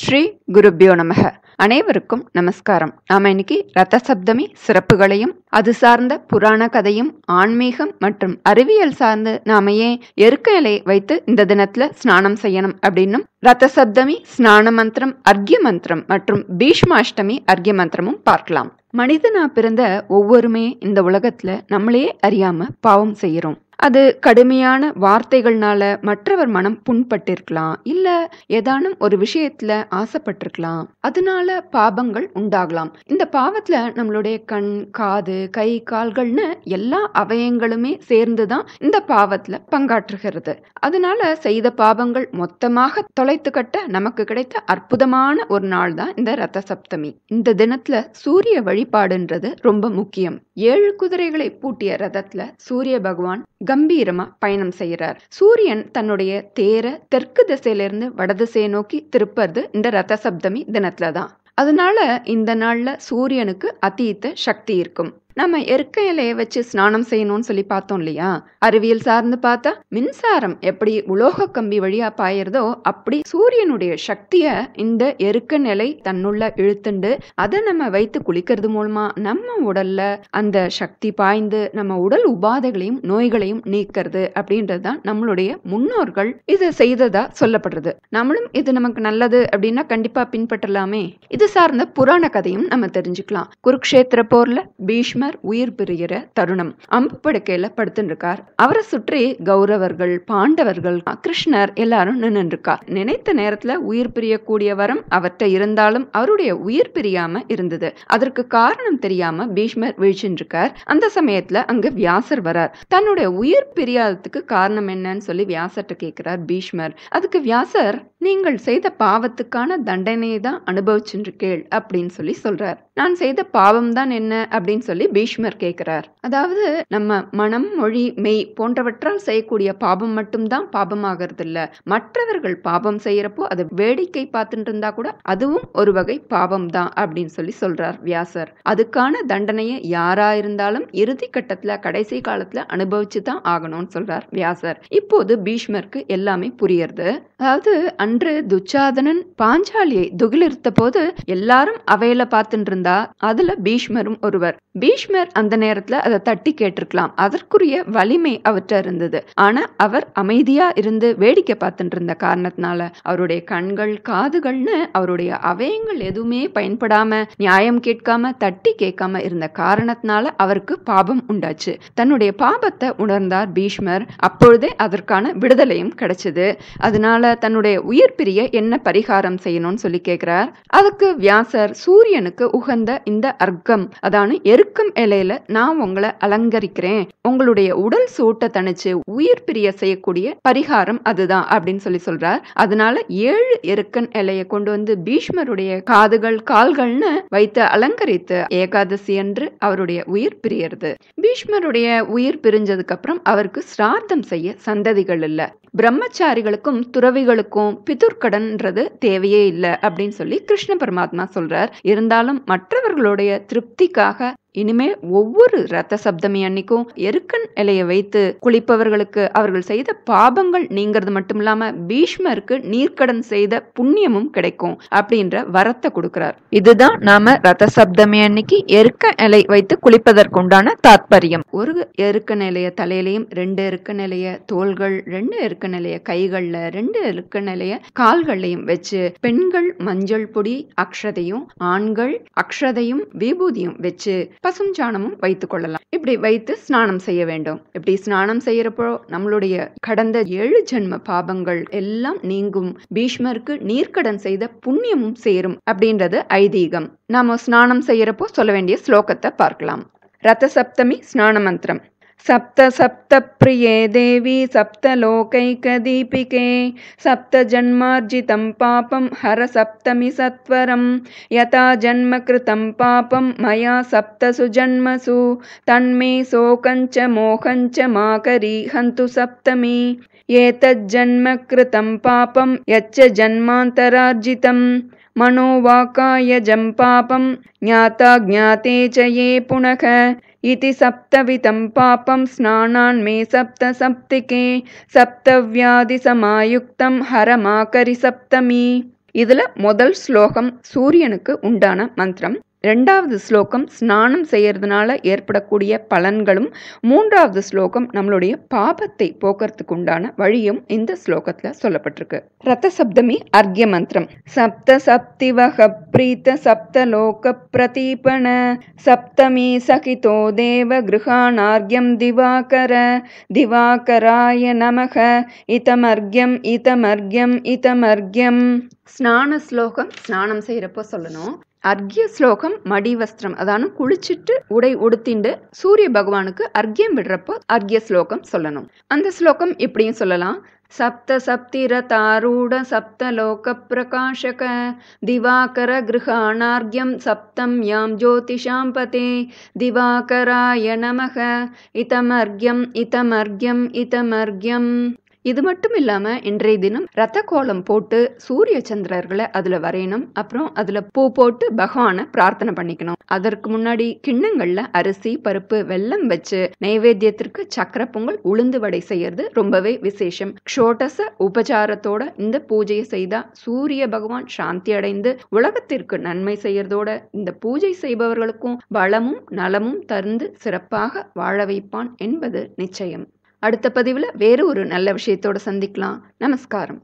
ஸ்ரீ குருபியோ நமக அனைவருக்கும் நமஸ்காரம் நாம் இன்னைக்கு ரத்த சப்தமி சிறப்புகளையும் அது சார்ந்த புராண கதையும் ஆன்மீகம் மற்றும் அறிவியல் சார்ந்து நாம ஏன் எருக்க இலை வைத்து இந்த தினத்துல ஸ்நானம் செய்யணும் அப்படின்னும் ரத்த சப்தமி ஸ்நான மந்திரம் அர்க்ய மந்திரம் மற்றும் பீஷ்மாஷ்டமி அர்க்ய மந்திரமும் பார்க்கலாம் மனிதனா பிறந்த ஒவ்வொருமே இந்த உலகத்துல நம்மளே அறியாம பாவம் செய்யறோம் அது கடுமையான வார்த்தைகள்னால மற்றவர் மனம் புண்பட்டிருக்கலாம் இல்ல ஏதானும் ஒரு விஷயத்துல ஆசைப்பட்டிருக்கலாம் அதனால பாபங்கள் உண்டாகலாம் இந்த பாவத்துல நம்மளுடைய கண் காது கை கால்கள்னு எல்லா அவயங்களுமே சேர்ந்துதான் இந்த பாவத்துல பங்காற்றுகிறது அதனால செய்த பாவங்கள் மொத்தமாக தொலைத்து கட்ட நமக்கு கிடைத்த அற்புதமான ஒரு நாள் தான் இந்த ரத்த சப்தமி இந்த தினத்துல சூரிய வழிபாடுன்றது ரொம்ப முக்கியம் ஏழு குதிரைகளை பூட்டிய ரதத்துல சூரிய பகவான் கம்பீரமா பயணம் செய்கிறார் சூரியன் தன்னுடைய தேரை தெற்கு திசையிலிருந்து வடதிசையை நோக்கி திருப்பறது இந்த ரத சப்தமி தினத்துல தான் அதனால இந்த நாள்ல சூரியனுக்கு அத்தீத்த சக்தி இருக்கும் நம்ம எருக்க இலையை வச்சு ஸ்நானம் செய்யணும்னு சொல்லி பார்த்தோம் இல்லையா அறிவியல் சார்ந்து பார்த்தா மின்சாரம் எப்படி உலோக கம்பி வழியா பாயறதோ அப்படி சூரியனுடைய சக்தியை இந்த எருக்க நிலை தன்னுள்ள இழுத்துண்டு அதை நம்ம வைத்து குளிக்கிறது மூலமா நம்ம உடல்ல அந்த சக்தி பாய்ந்து நம்ம உடல் உபாதைகளையும் நோய்களையும் நீக்கிறது அப்படின்றது தான் நம்மளுடைய முன்னோர்கள் இதை செய்ததா சொல்லப்படுறது நம்மளும் இது நமக்கு நல்லது அப்படின்னா கண்டிப்பா பின்பற்றலாமே இது சார்ந்த புராண கதையும் நம்ம தெரிஞ்சுக்கலாம் குருக்ஷேத்திர போர்ல பீஷ்ம கர்ணர் உயிர் பிரிகிற தருணம் அம்பு படுக்கையில படுத்துட்டு இருக்கார் அவரை சுற்றி கௌரவர்கள் பாண்டவர்கள் கிருஷ்ணர் எல்லாரும் நின்று இருக்கார் நினைத்த நேரத்துல உயிர் பிரியக்கூடிய வரம் அவர்கிட்ட இருந்தாலும் அவருடைய உயிர் பிரியாம இருந்தது அதற்கு காரணம் தெரியாம பீஷ்மர் வீழ்ச்சின்னு இருக்கார் அந்த சமயத்துல அங்க வியாசர் வரார் தன்னுடைய உயிர் பிரியாததுக்கு காரணம் என்னன்னு சொல்லி வியாசர்கிட்ட கேட்கிறார் பீஷ்மர் அதுக்கு வியாசர் நீங்கள் செய்த பாவத்துக்கான தண்டனையை தான் அனுபவிச்சுன்று கேள் அப்படின்னு சொல்லி சொல்றார் நான் செய்த பாவம் தான் என்ன அப்படின்னு சொல்லி பீஷ்மர் கேட்கிறார் அதாவது நம்ம மனம் மொழி மெய் போன்றவற்றால் செய்யக்கூடிய பாவம் மட்டும்தான் பாபமாகிறது இல்ல மற்றவர்கள் பாவம் செய்யறப்போ அது வேடிக்கை பார்த்துட்டு இருந்தா கூட அதுவும் ஒரு வகை பாவம் தான் அப்படின்னு சொல்லி சொல்றார் வியாசர் அதுக்கான தண்டனையை யாரா இருந்தாலும் இறுதி கட்டத்துல கடைசி காலத்துல அனுபவிச்சு தான் ஆகணும்னு சொல்றார் வியாசர் இப்போது பீஷ்மருக்கு எல்லாமே புரியறது அதாவது அன் அன்று துச்சாதனன் பாஞ்சாலியை துகிலிருத்த போது எல்லாரும் அவையில பார்த்துட்டு இருந்தா அதுல பீஷ்மரும் ஒருவர் பீஷ்மர் அந்த நேரத்துல அதை தட்டி கேட்டிருக்கலாம் அதற்குரிய வலிமை அவற்ற இருந்தது ஆனா அவர் அமைதியா இருந்து வேடிக்கை பார்த்துட்டு இருந்த காரணத்தினால அவருடைய கண்கள் காதுகள்னு அவருடைய அவயங்கள் எதுவுமே பயன்படாம நியாயம் கேட்காம தட்டி கேட்காம இருந்த காரணத்தினால அவருக்கு பாபம் உண்டாச்சு தன்னுடைய பாபத்தை உணர்ந்தார் பீஷ்மர் அப்பொழுதே அதற்கான விடுதலையும் கிடைச்சது அதனால தன்னுடைய உயிர் உயிர் பிரிய என்ன பரிகாரம் செய்யணும்னு சொல்லி கேட்கிறார் அதுக்கு வியாசர் சூரியனுக்கு உகந்த இந்த அர்க்கம் அதான எருக்கம் இலையில நான் உங்களை அலங்கரிக்கிறேன் உங்களுடைய உடல் சூட்டை தணிச்சு உயிர் பிரிய செய்யக்கூடிய பரிகாரம் அதுதான் அப்படின்னு சொல்லி சொல்றார் அதனால ஏழு எருக்கன் இலையை கொண்டு வந்து பீஷ்மருடைய காதுகள் கால்கள்னு வைத்து அலங்கரித்து ஏகாதசி என்று அவருடைய உயிர் பிரியறது பீஷ்மருடைய உயிர் பிரிஞ்சதுக்கு அப்புறம் அவருக்கு சிரார்த்தம் செய்ய சந்ததிகள் இல்ல பிரம்மச்சாரிகளுக்கும் துறவிகளுக்கும் பிதுர்கடன்ன்றது தேவையே இல்லை அப்படின்னு சொல்லி கிருஷ்ண பரமாத்மா சொல்றார் இருந்தாலும் மற்றவர்களுடைய திருப்திக்காக இனிமே ஒவ்வொரு ரத்த சப்தமி அன்னைக்கும் எருக்கன் இலையை வைத்து குளிப்பவர்களுக்கு அவர்கள் செய்த பாபங்கள் நீங்கிறது மட்டும் இல்லாம பீஷ்மருக்கு நீர்க்கடன் செய்த புண்ணியமும் கிடைக்கும் அப்படின்ற வரத்தை கொடுக்கிறார் இதுதான் நாம ரத்த சப்தமி அன்னைக்கு எருக்க இலை வைத்து குளிப்பதற்குண்டான தாத்பரியம் ஒரு எருக்க நிலைய தலையிலையும் ரெண்டு எருக்க நிலைய தோள்கள் ரெண்டு எருக்க நிலைய கைகள்ல ரெண்டு எருக்க நிலைய கால்கள்லையும் வச்சு பெண்கள் மஞ்சள் பொடி அக்ஷதையும் ஆண்கள் அக்ஷதையும் விபூதியும் வச்சு பசும் சாணமும் வைத்துக் கொள்ளலாம் இப்படி வைத்து ஸ்நானம் செய்ய வேண்டும் இப்படி ஸ்நானம் செய்யறப்போ நம்மளுடைய கடந்த ஏழு ஜென்ம பாபங்கள் எல்லாம் நீங்கும் பீஷ்மருக்கு நீர்க்கடன் செய்த புண்ணியமும் சேரும் அப்படின்றது ஐதீகம் நாம ஸ்நானம் செய்யறப்போ சொல்ல வேண்டிய ஸ்லோகத்தை பார்க்கலாம் ரத்த சப்தமி ஸ்நான மந்திரம் सप्त सप्त प्रिये देवी सप्त लोकैकदीपिके सप्त जन्मार्जितं पापं सत्वरं यथा जन्मकृतं पापं मया सप्तसु जन्मसु तन्मे शोकं च मोहं च माकरीहन्तु सप्तमी कृतं पापं यच्च जन्मान्तरार्जितम् मनोवाकायजं पापं ज्ञाता ज्ञाते च ये पुनः इति सप्तवितं पापं स्नानान् मे सप्तसप्तिके सप्तव्याधिसमायुक्तं हरमाकरि सप्तमी இதில் முதல் ஸ்லோகம் சூரியனுக்கு உண்டான மந்திரம் ரெண்டாவது ஸ்லோகம் ஸ்நானம் செய்கிறதுனால ஏற்படக்கூடிய பலன்களும் மூன்றாவது ஸ்லோகம் நம்மளுடைய பாபத்தை போக்குறதுக்கு உண்டான வழியும் இந்த ஸ்லோகத்தில் சொல்லப்பட்டிருக்கு ரத்த சப்தமி அர்க்ய மந்திரம் சப்த சப்தி வக பிரீத்த சப்த லோக பிரதீபன சப்தமி சகிதோ தேவ கிருஹாணார்க்யம் திவாகர திவாகராய நமக இதமர்க்யம் இதமர்க்யம் இதமர்க்யம் ஸ்நான ஸ்லோகம் ஸ்நானம் செய்கிறப்போ சொல்லணும் அர்கிய ஸ்லோகம் மடி வஸ்திரம் அதானும் குளிச்சிட்டு உடை உடுத்திண்டு சூரிய பகவானுக்கு அர்கியம் விடுறப்போ அர்க்ய ஸ்லோகம் சொல்லணும் அந்த ஸ்லோகம் இப்படியும் சொல்லலாம் சப்த சப்திர தாரூட சப்த லோக பிரகாஷக திவாகர கிருஹாணார்க்யம் சப்தம் யாம் ஜோதிஷாம் பதே திவாகராய நமக இதமர்க்யம் இதமர்க்யம் இதமர்க்யம் இது மட்டும் இல்லாமல் இன்றைய தினம் ரத்த கோலம் போட்டு சூரிய சந்திரர்களை அதில் வரையணும் அப்புறம் அதில் பூ போட்டு பகவானை பிரார்த்தனை பண்ணிக்கணும் அதற்கு முன்னாடி கிண்ணங்களில் அரிசி பருப்பு வெல்லம் வச்சு நைவேத்தியத்திற்கு சக்கர பொங்கல் உளுந்து வடை செய்யறது ரொம்பவே விசேஷம் க்ஷோட்டச உபச்சாரத்தோட இந்த பூஜையை செய்தா சூரிய பகவான் சாந்தி அடைந்து உலகத்திற்கு நன்மை செய்யறதோட இந்த பூஜை செய்பவர்களுக்கும் பலமும் நலமும் தருந்து சிறப்பாக வாழ வைப்பான் என்பது நிச்சயம் அடுத்த பதிவில் வேறு ஒரு நல்ல விஷயத்தோடு சந்திக்கலாம் நமஸ்காரம்